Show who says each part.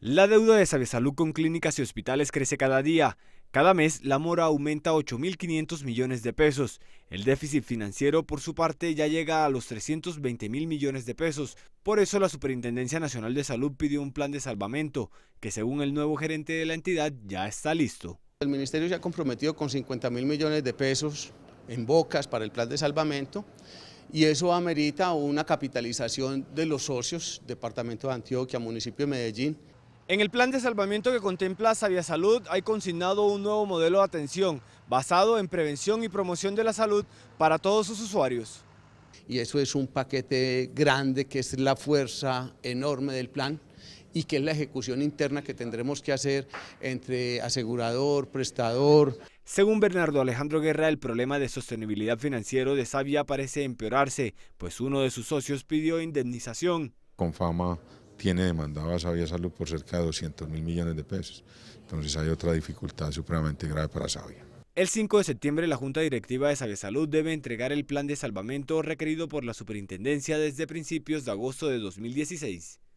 Speaker 1: La deuda de Salud con clínicas y hospitales crece cada día. Cada mes, la mora aumenta 8.500 millones de pesos. El déficit financiero, por su parte, ya llega a los mil millones de pesos. Por eso, la Superintendencia Nacional de Salud pidió un plan de salvamento, que según el nuevo gerente de la entidad, ya está listo. El ministerio se ha comprometido
Speaker 2: con mil millones de pesos en bocas para el plan de salvamento y eso amerita una capitalización de los socios, Departamento de Antioquia, Municipio de Medellín,
Speaker 1: en el plan de salvamiento que contempla Sabia Salud hay consignado un nuevo modelo de atención basado en prevención y promoción de la salud para todos sus usuarios. Y eso
Speaker 2: es un paquete grande que es la fuerza enorme del plan y que es la ejecución interna que tendremos que hacer entre asegurador, prestador.
Speaker 1: Según Bernardo Alejandro Guerra, el problema de sostenibilidad financiero de Sabia parece empeorarse, pues uno de sus socios pidió indemnización.
Speaker 3: Con fama tiene demandado a Sabia Salud por cerca de 200 mil millones de pesos. Entonces hay otra dificultad supremamente grave para Sabia.
Speaker 1: El 5 de septiembre la Junta Directiva de Sabia Salud debe entregar el plan de salvamento requerido por la superintendencia desde principios de agosto de 2016.